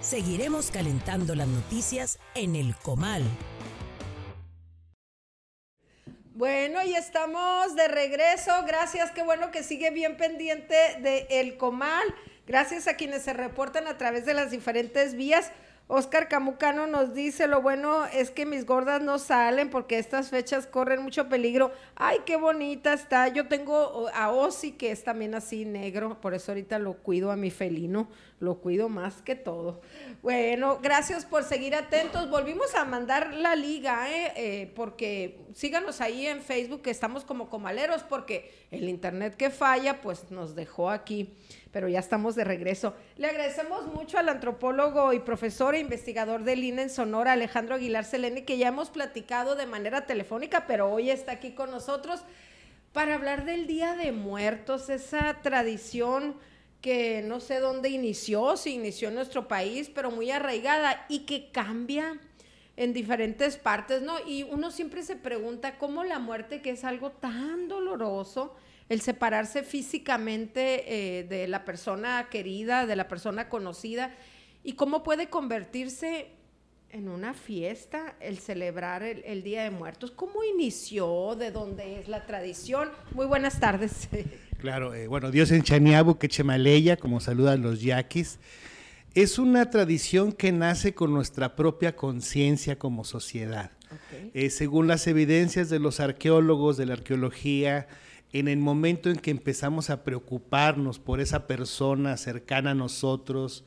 Seguiremos calentando las noticias en el Comal. Bueno, y estamos de regreso. Gracias, qué bueno que sigue bien pendiente de El Comal. Gracias a quienes se reportan a través de las diferentes vías. Oscar Camucano nos dice, lo bueno es que mis gordas no salen porque estas fechas corren mucho peligro. Ay, qué bonita está. Yo tengo a Ozzy, que es también así negro, por eso ahorita lo cuido a mi felino, lo cuido más que todo. Bueno, gracias por seguir atentos. Volvimos a mandar la liga, ¿eh? eh porque síganos ahí en Facebook, que estamos como comaleros, porque el internet que falla, pues nos dejó aquí pero ya estamos de regreso. Le agradecemos mucho al antropólogo y profesor e investigador del INE en Sonora, Alejandro Aguilar Selene, que ya hemos platicado de manera telefónica, pero hoy está aquí con nosotros para hablar del Día de Muertos, esa tradición que no sé dónde inició, si inició en nuestro país, pero muy arraigada y que cambia en diferentes partes, ¿no? Y uno siempre se pregunta cómo la muerte, que es algo tan doloroso, el separarse físicamente eh, de la persona querida, de la persona conocida, y cómo puede convertirse en una fiesta el celebrar el, Día de Muertos. ¿Cómo inició? ¿De dónde es la tradición? Muy buenas tardes. Claro, eh, bueno, Dios en Chaniabu, Quechemaleya, como saludan los yaquis. Es una tradición que nace con nuestra propia conciencia como sociedad. Eh, según las evidencias de los arqueólogos, de la arqueología, en el momento en que empezamos a preocuparnos por esa persona cercana a nosotros,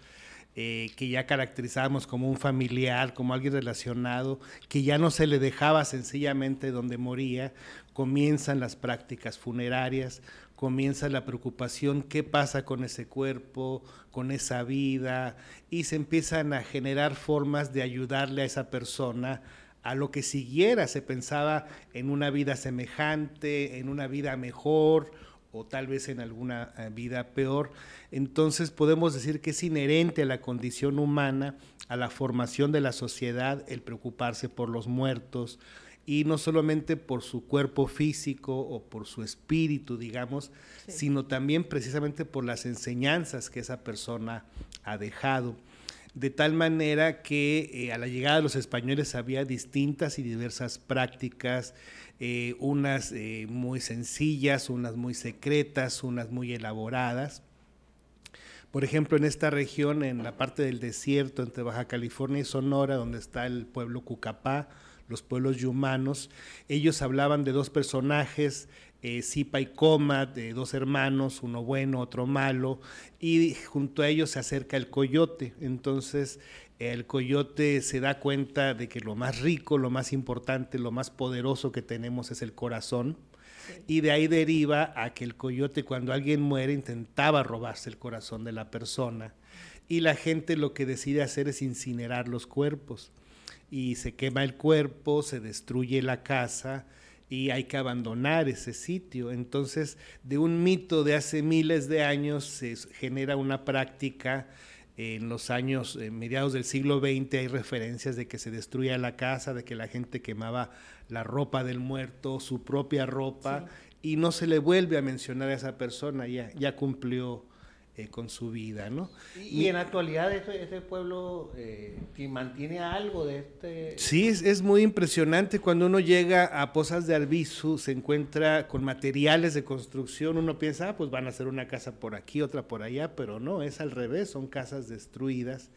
eh, que ya caracterizábamos como un familiar, como alguien relacionado, que ya no se le dejaba sencillamente donde moría, comienzan las prácticas funerarias, comienza la preocupación, qué pasa con ese cuerpo, con esa vida, y se empiezan a generar formas de ayudarle a esa persona a lo que siguiera, se pensaba en una vida semejante, en una vida mejor o tal vez en alguna eh, vida peor. Entonces podemos decir que es inherente a la condición humana, a la formación de la sociedad, el preocuparse por los muertos, y no solamente por su cuerpo físico o por su espíritu, digamos, sino también precisamente por las enseñanzas que esa persona ha dejado de tal manera que eh, a la llegada de los españoles había distintas y diversas prácticas, eh, unas eh, muy sencillas, unas muy secretas, unas muy elaboradas. Por ejemplo, en esta región, en la parte del desierto entre Baja California y Sonora, donde está el pueblo Cucapá, los pueblos yumanos, ellos hablaban de dos personajes Zipa eh, y Coma, de dos hermanos, uno bueno, otro malo, y junto a ellos se acerca el coyote. Entonces el coyote se da cuenta de que lo más rico, lo más importante, lo más poderoso que tenemos es el corazón. Y de ahí deriva a que el coyote cuando alguien muere intentaba robarse el corazón de la persona. Y la gente lo que decide hacer es incinerar los cuerpos. Y se quema el cuerpo, se destruye la casa, y hay que abandonar ese sitio. Entonces, de un mito de hace miles de años se genera una práctica. En los años eh, mediados del siglo XX hay referencias de que se destruía la casa, de que la gente quemaba la ropa del muerto, su propia ropa, y no se le vuelve a mencionar a esa persona, ya, ya cumplió eh, con su vida, ¿no? Y, en actualidad ese, pueblo eh, que mantiene algo de este... Sí, es, muy impresionante. Cuando uno llega a Pozas de Albizu, se encuentra con materiales de construcción, uno piensa, ah, pues van a hacer una casa por aquí, otra por allá, pero no, es al revés, son casas destruidas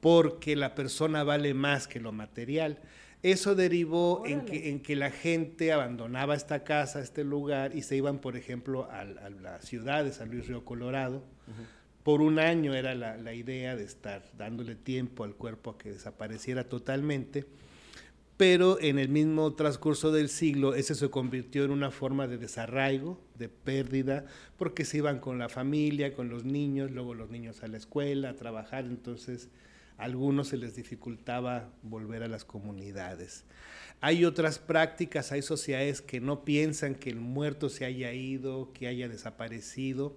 porque la persona vale más que lo material. Eso derivó en que, en que, la gente abandonaba esta casa, este lugar, y se iban, por ejemplo, a, la ciudad de San Luis Río Colorado. Por un año era la, idea de estar dándole tiempo al cuerpo a que desapareciera totalmente, pero en el mismo transcurso del siglo ese se convirtió en una forma de desarraigo, de pérdida, porque se iban con la familia, con los niños, luego los niños a la escuela, a trabajar, entonces algunos se les dificultaba volver a las comunidades. Hay otras prácticas, hay sociedades que no piensan que el muerto se haya ido, que haya desaparecido.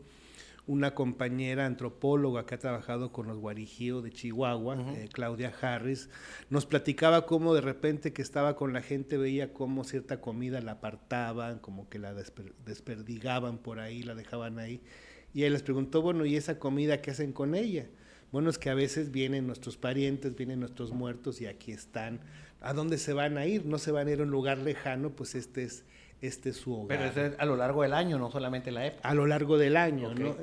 Una compañera antropóloga que ha trabajado con los guarijíos de Chihuahua, eh, Claudia Harris, nos platicaba cómo de repente que estaba con la gente veía cómo cierta comida la apartaban, como que la desperdigaban por ahí, la dejaban ahí. Y él les preguntó, bueno, ¿y esa comida qué hacen con ella? Bueno, es que a veces vienen nuestros parientes, vienen nuestros muertos y aquí están. ¿A dónde se van a ir? No se van a ir a un lugar lejano, pues este es, este su hogar. Pero a lo largo del año, no solamente la época. A lo largo del año, ¿no?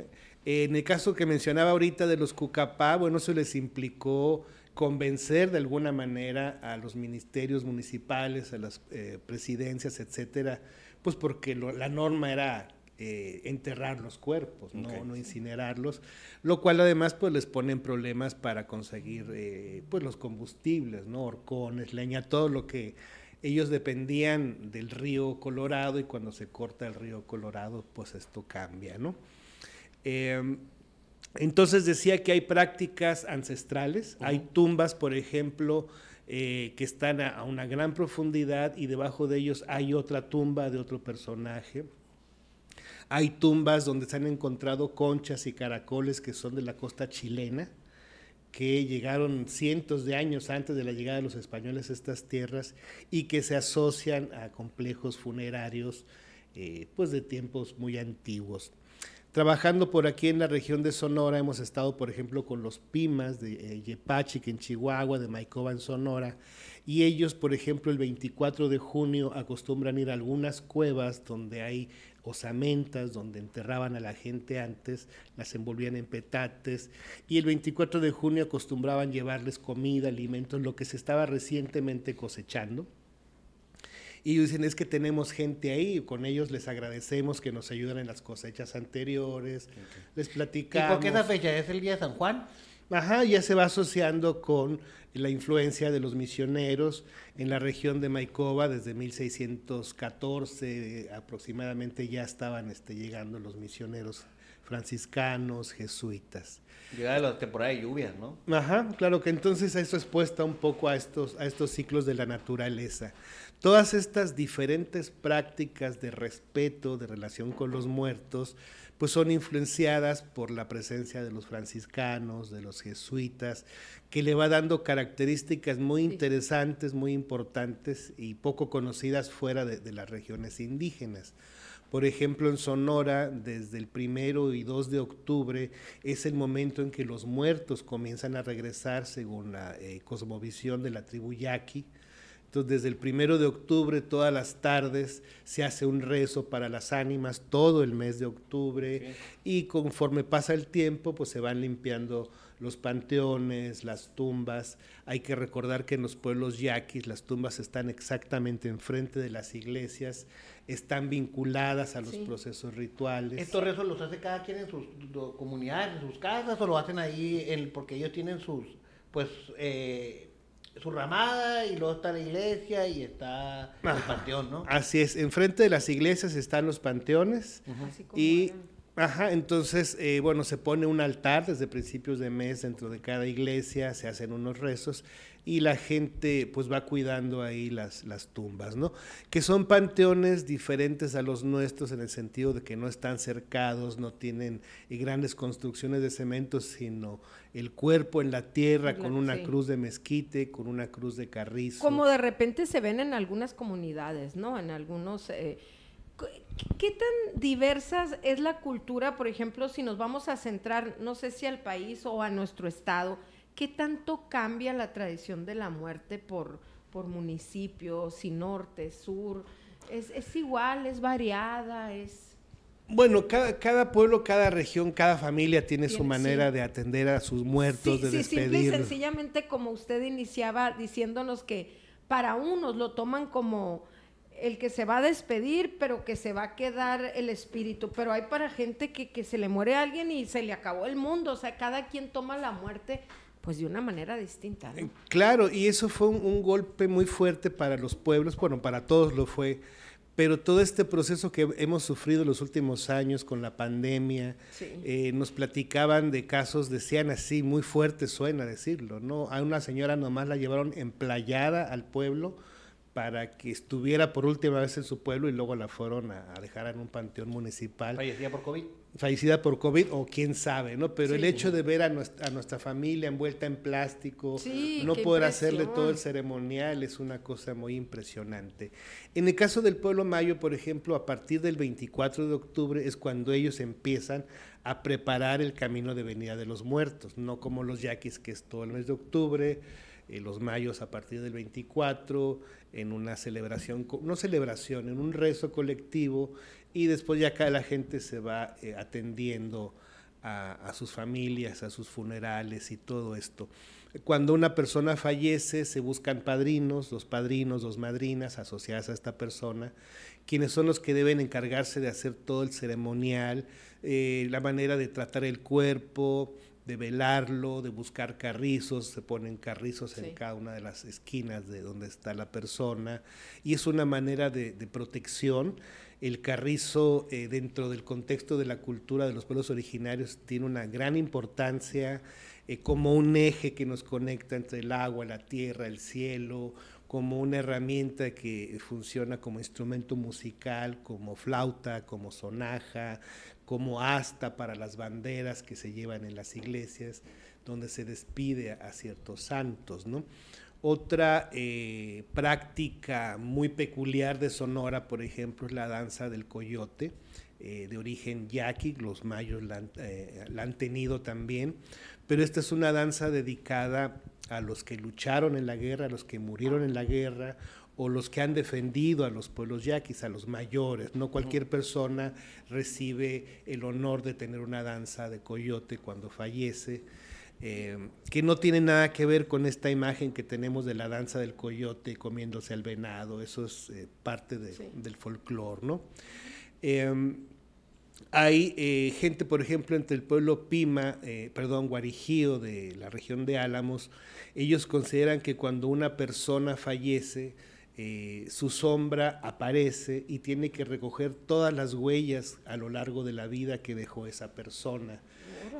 en el caso que mencionaba ahorita de los cucapá, bueno, se les implicó convencer de alguna manera a los ministerios municipales, a las eh, presidencias, etcétera, pues porque la norma era eh, enterrar los cuerpos, no, incinerarlos, lo cual además pues les ponen problemas para conseguir eh, pues los combustibles, ¿no? horcones, leña, todo lo que ellos dependían del río Colorado y cuando se corta el río Colorado pues esto cambia, ¿no? Em, entonces decía que hay prácticas ancestrales, hay tumbas, por ejemplo, eh, que están a, a, una gran profundidad y debajo de ellos hay otra tumba de otro personaje. Hay tumbas donde se han encontrado conchas y caracoles que son de la costa chilena, que llegaron cientos de años antes de la llegada de los españoles a estas tierras y que se asocian a complejos funerarios eh, pues de tiempos muy antiguos. Trabajando por aquí en la región de Sonora, hemos estado, por ejemplo, con los Pimas de eh, Yepachi que en Chihuahua, de Maicoba en Sonora, y ellos, por ejemplo, el 24 de junio acostumbran ir a algunas cuevas donde hay osamentas, donde enterraban a la gente antes, las envolvían en petates, y el 24 de junio acostumbraban llevarles comida, alimentos, lo que se estaba recientemente cosechando y dicen, es que tenemos gente ahí, con ellos les agradecemos que nos ayudan en las cosechas anteriores, les platicamos. ¿Y por qué esa fecha? ¿Es el día de San Juan? Ajá, ya se va asociando con la influencia de los misioneros en la región de Maicoba desde 1614 aproximadamente ya estaban este, llegando los misioneros franciscanos, jesuitas. Llegada la temporada de lluvias, ¿no? Ajá, claro que entonces eso puesta un poco a estos, a estos ciclos de la naturaleza. Todas estas diferentes prácticas de respeto, de relación con los muertos, pues son influenciadas por la presencia de los franciscanos, de los jesuitas, que le va dando características muy interesantes, muy importantes y poco conocidas fuera de, las regiones indígenas. Por ejemplo, en Sonora, desde el primero y 2 de octubre es el momento en que los muertos comienzan a regresar según la eh, cosmovisión de la tribu Yaqui entonces, desde el primero de octubre, todas las tardes, se hace un rezo para las ánimas todo el mes de octubre. Y conforme pasa el tiempo, pues se van limpiando los panteones, las tumbas. Hay que recordar que en los pueblos yaquis las tumbas están exactamente enfrente de las iglesias, están vinculadas a los procesos rituales. ¿Estos rezos los hace cada quien en sus comunidades, en sus casas, o lo hacen ahí porque ellos tienen sus, pues, eh, su ramada y luego está la iglesia y está el panteón, ¿no? Así es, enfrente de las iglesias están los panteones ah, y ajá, entonces eh, bueno, se pone un altar desde principios de mes dentro de cada iglesia, se hacen unos rezos y la gente pues va cuidando ahí las, las tumbas, ¿no? Que son panteones diferentes a los nuestros en el sentido de que no están cercados, no tienen grandes construcciones de cemento, sino el cuerpo en la tierra con una cruz de mezquite, con una cruz de carrizo. Como de repente se ven en algunas comunidades, ¿no? En algunos... Eh, ¿Qué tan diversas es la cultura, por ejemplo, si nos vamos a centrar, no sé si al país o a nuestro estado? ¿qué tanto cambia la tradición de la muerte por, por municipio, si norte, sur? ¿Es, igual, es variada, es...? Bueno, cada, pueblo, cada región, cada familia tiene, su manera de atender a sus muertos, sí, de sí, Simple y sencillamente, como usted iniciaba diciéndonos que para unos lo toman como el que se va a despedir, pero que se va a quedar el espíritu. Pero hay para gente que, que se le muere a alguien y se le acabó el mundo. O sea, cada quien toma la muerte pues de una manera distinta. Eh, claro, y eso fue un, golpe muy fuerte para los pueblos, bueno, para todos lo fue, pero todo este proceso que hemos sufrido en los últimos años con la pandemia, eh, nos platicaban de casos, decían así, muy fuerte suena decirlo, ¿no? A una señora nomás la llevaron emplayada al pueblo para que estuviera por última vez en su pueblo y luego la fueron a, dejar en un panteón municipal. Fallecía por COVID fallecida por COVID o quién sabe, ¿no? Pero el hecho de ver a nuestra, familia envuelta en plástico, no poder hacerle todo el ceremonial, es una cosa muy impresionante. En el caso del pueblo mayo, por ejemplo, a partir del 24 de octubre es cuando ellos empiezan a preparar el camino de venida de los muertos, no como los yaquis que es todo el mes de octubre, eh, los mayos a partir del 24, en una celebración, no celebración, en un rezo colectivo, y después ya acá la gente se va eh, atendiendo a, sus familias, a sus funerales y todo esto. Cuando una persona fallece, se buscan padrinos, dos padrinos, dos madrinas asociadas a esta persona, quienes son los que deben encargarse de hacer todo el ceremonial, eh, la manera de tratar el cuerpo, de velarlo, de buscar carrizos, se ponen carrizos en cada una de las esquinas de donde está la persona, y es una manera de, protección. El carrizo, eh, dentro del contexto de la cultura de los pueblos originarios, tiene una gran importancia eh, como un eje que nos conecta entre el agua, la tierra, el cielo, como una herramienta que funciona como instrumento musical, como flauta, como sonaja, como asta para las banderas que se llevan en las iglesias, donde se despide a ciertos santos, ¿no? Otra eh, práctica muy peculiar de Sonora, por ejemplo, es la danza del coyote, eh, de origen yaqui, los mayos la, eh, la, han tenido también, pero esta es una danza dedicada a los que lucharon en la guerra, a los que murieron en la guerra o los que han defendido a los pueblos yaquis, a los mayores. No cualquier persona recibe el honor de tener una danza de coyote cuando fallece. Eh, que no tiene nada que ver con esta imagen que tenemos de la danza del coyote comiéndose al venado, eso es eh, parte del folclore, ¿no? Eh, hay gente, por ejemplo, entre el pueblo Pima, perdón, Guarijío, de la región de Álamos, ellos consideran que cuando una persona fallece, su sombra aparece y tiene que recoger todas las huellas a lo largo de la vida que dejó esa persona.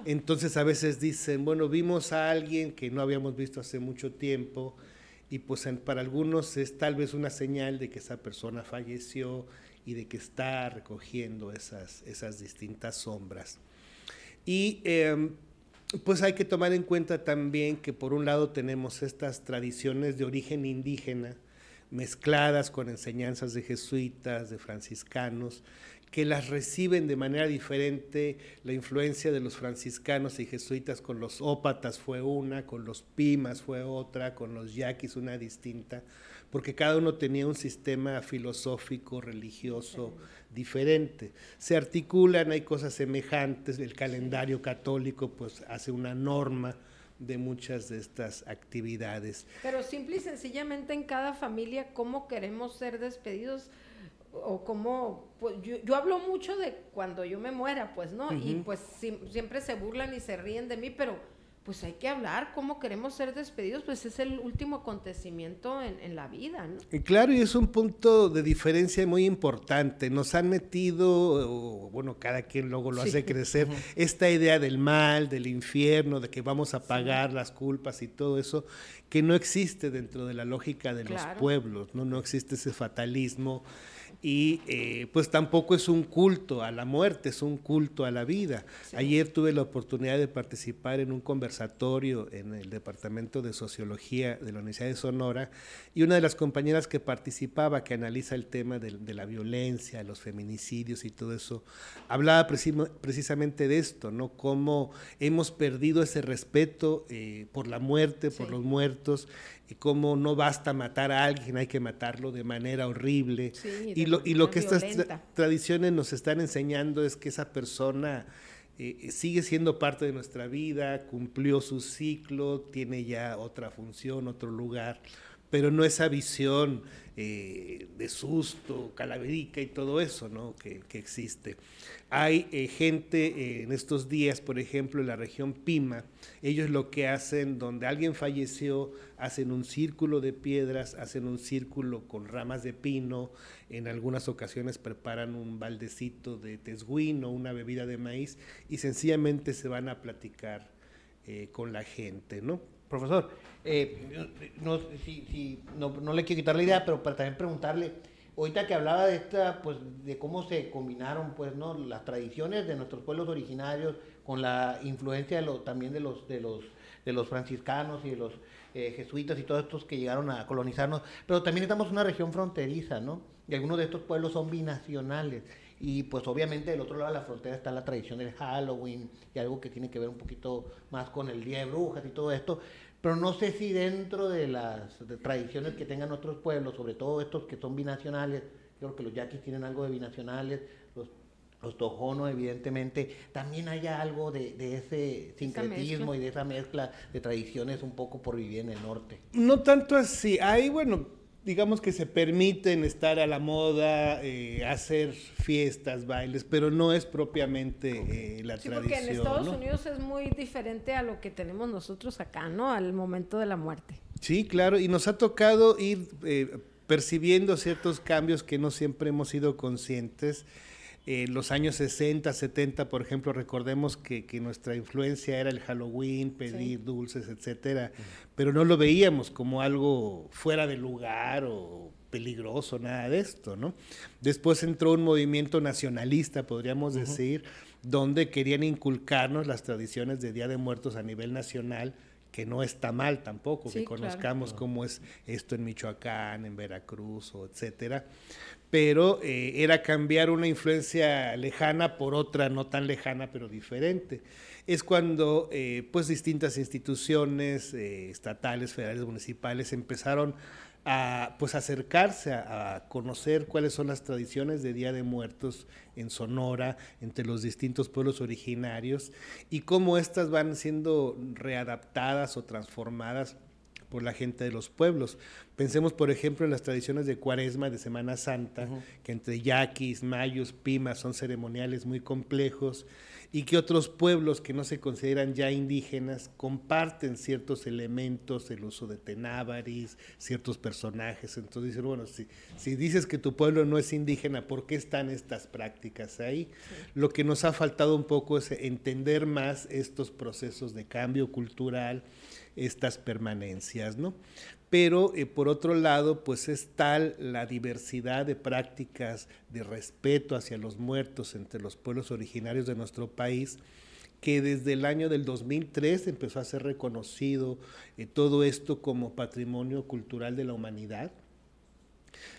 Entonces a veces dicen, bueno, vimos a alguien que no habíamos visto hace mucho tiempo y pues para algunos es tal vez una señal de que esa persona falleció y de que está recogiendo esas, esas distintas sombras. Y em, pues hay que tomar en cuenta también que por un lado tenemos estas tradiciones de origen indígena mezcladas con enseñanzas de jesuitas, de franciscanos, que las reciben de manera diferente. La influencia de los franciscanos y jesuitas con los ópatas fue una, con los pimas fue otra, con los yaquis una distinta, porque cada uno tenía un sistema filosófico, religioso diferente. Se articulan, hay cosas semejantes, el calendario católico pues hace una norma de muchas de estas actividades. Pero simple y sencillamente en cada familia, ¿cómo queremos ser despedidos? o cómo, pues, yo, hablo mucho de cuando yo me muera, pues, ¿no? Y pues siempre se burlan y se ríen de mí, pero pues hay que hablar cómo queremos ser despedidos, pues es el último acontecimiento en, la vida, ¿no? Y claro, y es un punto de diferencia muy importante. Nos han metido, bueno, cada quien luego lo hace crecer, esta idea del mal, del infierno, de que vamos a pagar las culpas y todo eso, que no existe dentro de la lógica de los pueblos, ¿no? No existe ese fatalismo y eh, pues tampoco es un culto a la muerte, es un culto a la vida. Ayer tuve la oportunidad de participar en un conversatorio en el Departamento de Sociología de la Universidad de Sonora y una de las compañeras que participaba, que analiza el tema de, la violencia, los feminicidios y todo eso, hablaba precisamente de esto, ¿no? Cómo hemos perdido ese respeto eh, por la muerte, por los muertos y cómo no basta matar a alguien, hay que matarlo de manera horrible. Sí, y lo que estas tradiciones nos están enseñando es que esa persona eh, eh, sigue siendo parte de nuestra vida, cumplió su ciclo, tiene ya otra función, otro lugar, pero no esa visión eh, de susto, calaverica y todo eso ¿no? que, existe. Hay eh, gente eh, en estos días, por ejemplo, en la región Pima, ellos lo que hacen, donde alguien falleció, hacen un círculo de piedras, hacen un círculo con ramas de pino, en algunas ocasiones preparan un baldecito de tesguín o una bebida de maíz y sencillamente se van a platicar con la gente, ¿no? Profesor, eh, no, le quiero quitar la idea, pero para también preguntarle, ahorita que hablaba de esta, pues, de cómo se combinaron, pues, ¿no? Las tradiciones de nuestros pueblos originarios con la influencia de lo, también de los, de los, de los franciscanos y de los eh, jesuitas y todos estos que llegaron a colonizarnos, pero también estamos en una región fronteriza, ¿no? Y algunos de estos pueblos son binacionales. Y pues obviamente del otro lado de la frontera está la tradición del Halloween y algo que tiene que ver un poquito más con el Día de Brujas y todo esto. Pero no sé si dentro de las tradiciones que tengan otros pueblos, sobre todo estos que son binacionales, creo que los yaquis tienen algo de binacionales, los los tojonos, evidentemente, también hay algo de, de ese sincretismo y de esa mezcla de tradiciones un poco por vivir en el norte. No tanto así. Hay, bueno, digamos que se permiten estar a la moda, eh, hacer fiestas, bailes, pero no es propiamente eh, la tradición. Porque en Estados Unidos es muy diferente a lo que tenemos nosotros acá, ¿no? Al momento de la muerte. Sí, claro, y nos ha tocado ir eh, percibiendo ciertos cambios que no siempre hemos sido conscientes en los años 60, 70, por ejemplo, recordemos que, nuestra influencia era el Halloween, pedir dulces, etcétera, pero no lo veíamos como algo fuera de lugar o peligroso, nada de esto, ¿no? Después entró un movimiento nacionalista, podríamos decir, donde querían inculcarnos las tradiciones de Día de Muertos a nivel nacional, que no está mal tampoco, que conozcamos cómo es esto en Michoacán, en Veracruz, o etcétera pero eh, era cambiar una influencia lejana por otra no tan lejana, pero diferente. Es cuando eh, pues distintas instituciones eh, estatales, federales, municipales empezaron a pues acercarse a, conocer cuáles son las tradiciones de Día de Muertos en Sonora, entre los distintos pueblos originarios y cómo estas van siendo readaptadas o transformadas por la gente de los pueblos. Pensemos, por ejemplo, en las tradiciones de Cuaresma, de Semana Santa, que entre yaquis, mayos, pimas son ceremoniales muy complejos y que otros pueblos que no se consideran ya indígenas comparten ciertos elementos, el uso de tenábaris, ciertos personajes. Entonces dicen, bueno, si, si dices que tu pueblo no es indígena, ¿por qué están estas prácticas ahí? Lo que nos ha faltado un poco es entender más estos procesos de cambio cultural estas permanencias, ¿no? Pero eh, por otro lado, pues es tal la diversidad de prácticas de respeto hacia los muertos entre los pueblos originarios de nuestro país, que desde el año del 2003 empezó a ser reconocido eh, todo esto como patrimonio cultural de la humanidad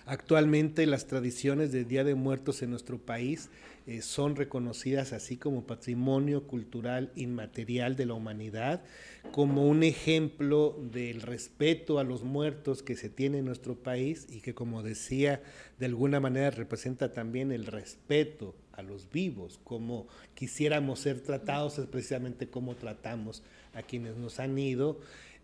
Actualmente las tradiciones del Día de Muertos en nuestro país eh, son reconocidas así como patrimonio cultural inmaterial de la humanidad, como un ejemplo del respeto a los muertos que se tiene en nuestro país y que como decía, de alguna manera representa también el respeto a los vivos, como quisiéramos ser tratados es precisamente como tratamos a quienes nos han ido.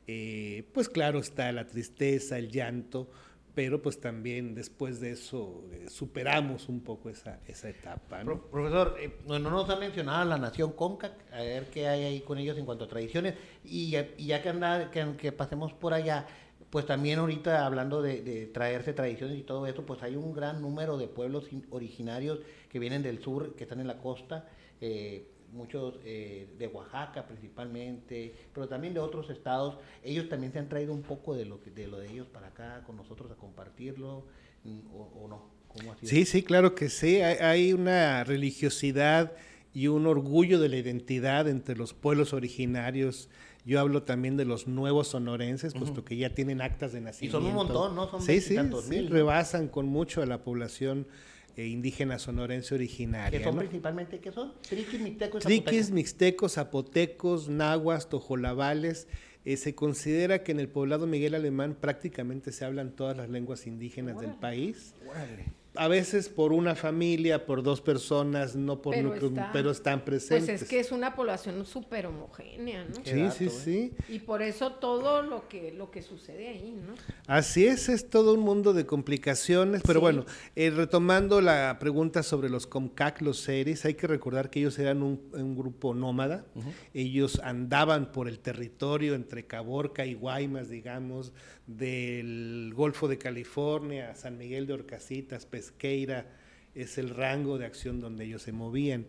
Eh, pues claro está la tristeza, el llanto, pero pues también después de eso eh, superamos un poco esa, esa etapa. profesor, eh, no, nos ha mencionado la nación CONCAC, a ver qué hay ahí con ellos en cuanto a tradiciones, y, ya que, anda, que, pasemos por allá, pues también ahorita hablando de, traerse tradiciones y todo esto, pues hay un gran número de pueblos originarios que vienen del sur, que están en la costa. Eh, muchos eh, de Oaxaca principalmente, pero también de otros estados, ellos también se han traído un poco de lo, de, ellos para acá con nosotros a compartirlo mm, o, no. Sí, sí, claro que sí, hay, una religiosidad y un orgullo de la identidad entre los pueblos originarios. Yo hablo también de los nuevos sonorenses, puesto que ya tienen actas de nacimiento. Y son un montón, ¿no? Son sí, sí, sí, rebasan con mucho a la población e indígenas sonorense originaria. ¿Qué son principalmente, ¿qué son? Triquis, mixtecos, zapotecos. nahuas, tojolabales. Eh, se considera que en el poblado Miguel Alemán prácticamente se hablan todas las lenguas indígenas del país a veces por una familia, por dos personas, no por pero, están presentes. Pues es que es una población súper homogénea, ¿no? Sí, sí, ¿eh? sí. Y por eso todo lo que, lo que sucede ahí, ¿no? Así es, es todo un mundo de complicaciones, pero bueno, eh, retomando la pregunta sobre los Comcac, los seres, hay que recordar que ellos eran un, grupo nómada, ellos andaban por el territorio entre Caborca y Guaymas, digamos, del Golfo de California, San Miguel de Orcasitas, Pesca era es el rango de acción donde ellos se movían.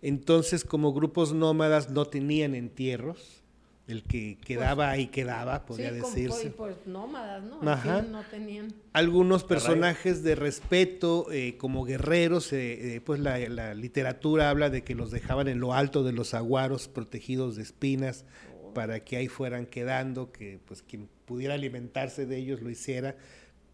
Entonces, como grupos nómadas no tenían entierros, el que pues, quedaba ahí quedaba, podría decirse. Por, nómadas, ¿no? no tenían. Algunos personajes de respeto, eh, como guerreros, eh, eh, pues la, literatura habla de que los dejaban en lo alto de los aguaros, protegidos de espinas, oh. para que ahí fueran quedando, que pues quien pudiera alimentarse de ellos lo hiciera,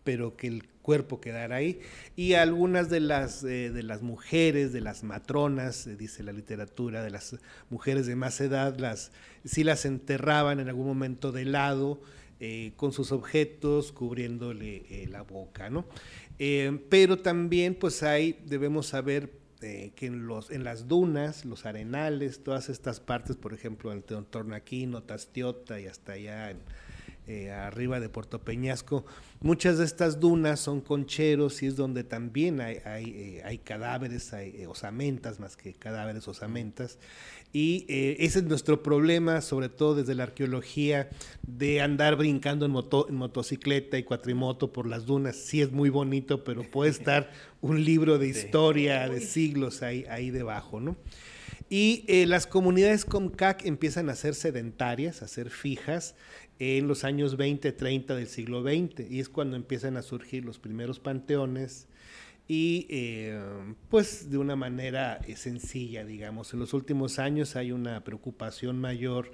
pero que el cuerpo quedara ahí. Y algunas de las, eh, de las mujeres, de las matronas, eh, dice la literatura, de las mujeres de más edad, las, sí las enterraban en algún momento de lado, eh, con sus objetos, cubriéndole la boca, ¿no? pero también, pues ahí debemos saber que en, los, en las dunas, los arenales, todas estas partes, por ejemplo, en Tornaquino, Tastiota y hasta allá en eh, arriba de Puerto Peñasco. Muchas de estas dunas son concheros y es donde también hay, hay, eh, cadáveres, hay eh, osamentas, más que cadáveres, osamentas. Y ese es nuestro problema, sobre todo desde la arqueología, de andar brincando en, moto, en motocicleta y cuatrimoto por las dunas. Sí es muy bonito, pero puede estar un libro de historia de siglos ahí, ahí debajo, ¿no? Y las comunidades COMCAC empiezan a ser sedentarias, a ser fijas, en los años 20, 30 del siglo XX, y es cuando empiezan a surgir los primeros panteones, y eh, pues de una manera eh, sencilla, digamos, en los últimos años hay una preocupación mayor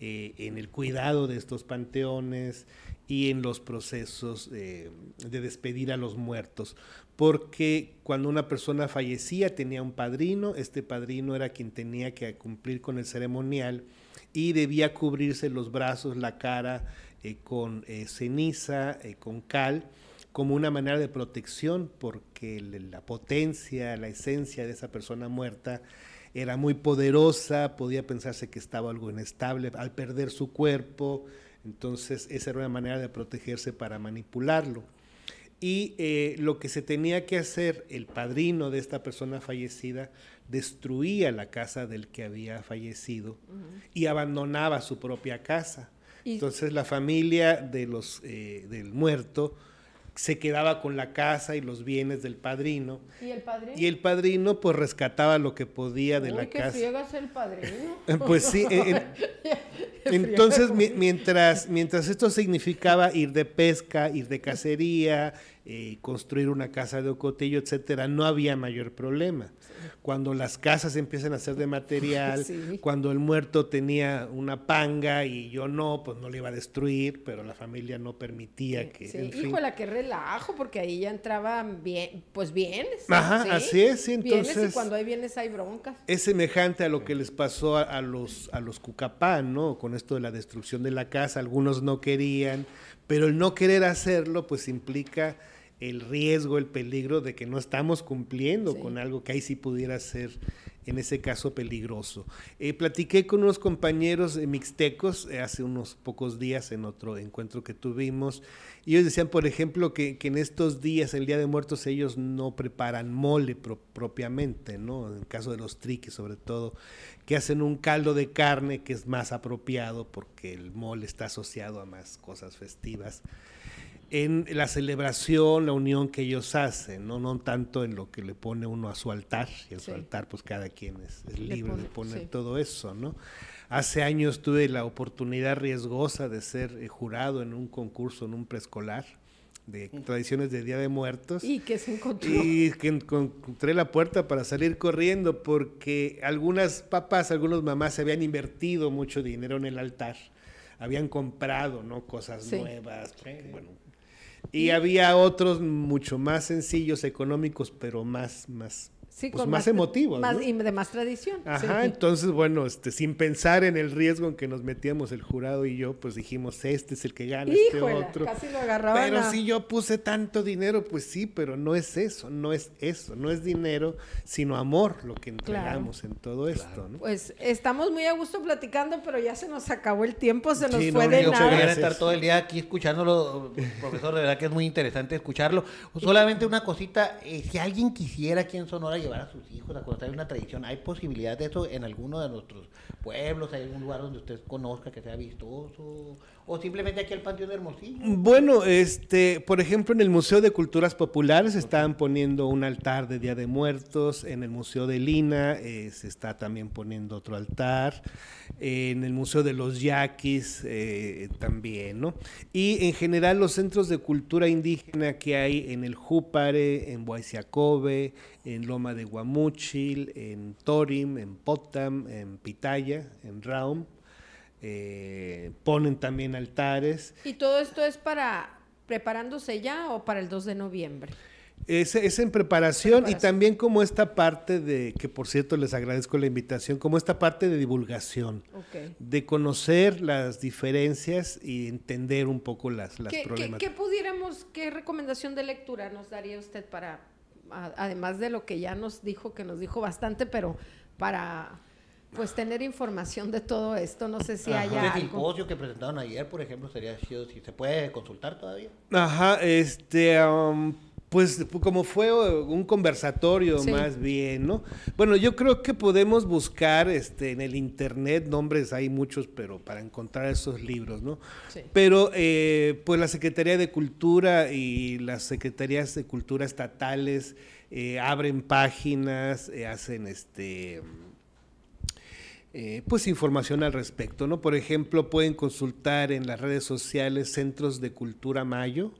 eh, en el cuidado de estos panteones y en los procesos de despedir a los muertos. Porque cuando una persona fallecía tenía un padrino, este padrino era quien tenía que cumplir con el ceremonial y debía cubrirse los brazos, la cara eh, con eh, ceniza, eh, con cal, como una manera de protección, porque la potencia, la esencia de esa persona muerta era muy poderosa, podía pensarse que estaba algo inestable al perder su cuerpo, entonces esa era una manera de protegerse para manipularlo y eh, lo que se tenía que hacer, el padrino de esta persona fallecida destruía la casa del que había fallecido y abandonaba su propia casa. Entonces la familia de los, eh, del muerto se quedaba con la casa y los bienes del padrino. ¿Y el padrino? Y el padrino pues rescataba lo que podía de la que casa. el padrino? pues sí. entonces mientras, mientras esto significaba ir de pesca, ir de cacería, eh, construir una casa de ocotillo, etcétera, no había mayor problema. Cuando las casas empiezan a ser de material, cuando el muerto tenía una panga y yo no, pues no le iba a destruir, pero la familia no permitía que. Sí. híjola, qué relajo, porque ahí ya entraban bien, pues bienes. Ajá, así es, sí, entonces. Bienes y cuando hay bienes hay broncas. Es semejante a lo que les pasó a los a los cucapán, ¿no? Con esto de la destrucción de la casa, algunos no querían, pero el no querer hacerlo, pues implica el riesgo, el peligro de que no estamos cumpliendo con algo que ahí sí pudiera ser, en ese caso, peligroso. Eh, platiqué con unos compañeros eh, mixtecos eh, hace unos pocos días en otro encuentro que tuvimos, y ellos decían, por ejemplo, que, en estos días, el Día de Muertos, ellos no preparan mole propiamente, ¿no? En caso de los triques, sobre todo, que hacen un caldo de carne que es más apropiado porque el mole está asociado a más cosas festivas en la celebración, la unión que ellos hacen, ¿no? no tanto en lo que le pone uno a su altar, y a su altar pues cada quien es, libre de poner todo eso, ¿no? Hace años tuve la oportunidad riesgosa de ser eh, jurado en un concurso, en un preescolar, de mm. tradiciones de Día de Muertos. ¿Y que se encontró? Y que encontré la puerta para salir corriendo porque algunas papás, algunas mamás se habían invertido mucho dinero en el altar, habían comprado ¿no? cosas nuevas, bueno, y había otros mucho más sencillos, económicos, pero más, más, pues más, emotivos. Y de más tradición. Ajá, entonces, bueno, este, sin pensar en el riesgo en que nos metíamos el jurado y yo, pues dijimos, este es el que gana, este otro. Casi lo pero si yo puse tanto dinero, pues sí, pero no es eso, no es eso, no es dinero, sino amor lo que entregamos en todo esto. Pues estamos muy a gusto platicando, pero ya se nos acabó el tiempo, se nos fue de nada. estar todo el día aquí escuchándolo, profesor, de verdad que es muy interesante escucharlo. Solamente una cosita, eh, si alguien quisiera aquí en Sonora llevar a sus hijos a conocer una tradición. ¿Hay posibilidad de eso en alguno de nuestros pueblos? ¿Hay algún lugar donde usted conozca que sea vistoso o simplemente aquí al Panteón de Hermosillo? Bueno, este, por ejemplo, en el Museo de Culturas Populares están poniendo un altar de Día de Muertos, en el Museo de Lina eh, se está también poniendo otro altar, en el Museo de los Yaquis eh, también, ¿no? Y en general los centros de cultura indígena que hay en el Júpare, en Huayciacobe, en Loma de Guamuchil, en Torim, en Potam, en Pitaya, en Raum, eh, ponen también altares. ¿Y todo esto es para preparándose ya o para el 2 de noviembre? Es, es en preparación, y también como esta parte de, que por cierto les agradezco la invitación, como esta parte de divulgación, de conocer las diferencias y entender un poco las, ¿Qué pudiéramos, qué recomendación de lectura nos daría usted para, además de lo que ya nos dijo, que nos dijo bastante, pero para pues tener información de todo esto. No sé si haya. Este simposio que presentaron ayer, por ejemplo, sería si se puede consultar todavía. Ajá, este. pues como fue eh, un conversatorio más bien, ¿no? Bueno, yo creo que podemos buscar este, en el internet, nombres hay muchos, pero para encontrar esos libros, ¿no? Sí. Pero eh, pues la Secretaría de Cultura y las Secretarías de Cultura estatales eh, abren páginas, hacen este eh, pues información al respecto, ¿no? Por ejemplo, pueden consultar en las redes sociales centros de cultura mayo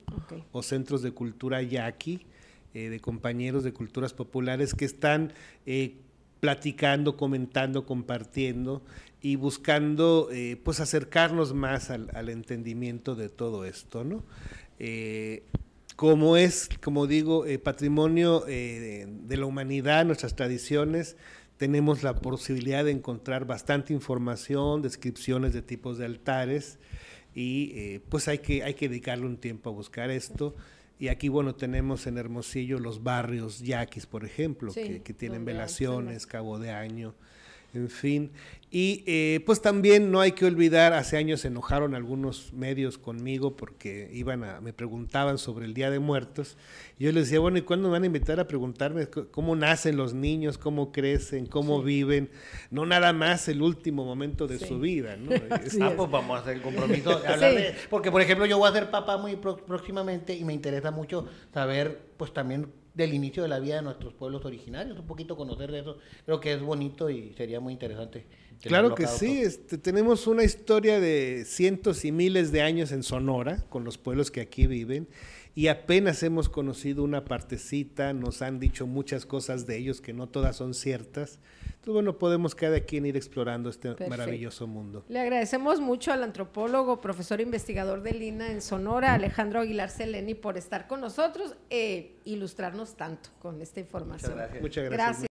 o centros de cultura yaqui, eh, de compañeros de culturas populares que están eh, platicando, comentando, compartiendo y buscando pues acercarnos más al, entendimiento de todo esto, ¿no? como es, como digo, patrimonio de la humanidad, nuestras tradiciones, tenemos la posibilidad de encontrar bastante información, descripciones de tipos de altares y eh, pues hay que, hay que dedicarle un tiempo a buscar esto. Y aquí, bueno, tenemos en Hermosillo los barrios yaquis, por ejemplo, que, tienen velaciones, Cabo de Año, en fin, y eh, pues también no hay que olvidar, hace años se enojaron algunos medios conmigo porque iban a, me preguntaban sobre el Día de Muertos. yo les decía, bueno, ¿y cuándo me van a invitar a preguntarme cómo nacen los niños, cómo crecen, cómo viven? No nada más el último momento de su vida, ¿no? ah, pues vamos a hacer el compromiso. De, porque, por ejemplo, yo voy a ser papá muy próximamente y me interesa mucho saber, pues también del inicio de la vida de nuestros pueblos originarios. Un poquito conocer de eso creo que es bonito y sería muy interesante. Claro que sí, este, tenemos una historia de cientos y miles de años en Sonora con los pueblos que aquí viven y apenas hemos conocido una partecita, nos han dicho muchas cosas de ellos que no todas son ciertas. Entonces, bueno, podemos cada quien ir explorando este maravilloso mundo. Le agradecemos mucho al antropólogo, profesor investigador de Lina en Sonora, Alejandro Aguilar Seleni, por estar con nosotros e ilustrarnos tanto con esta información. Muchas gracias.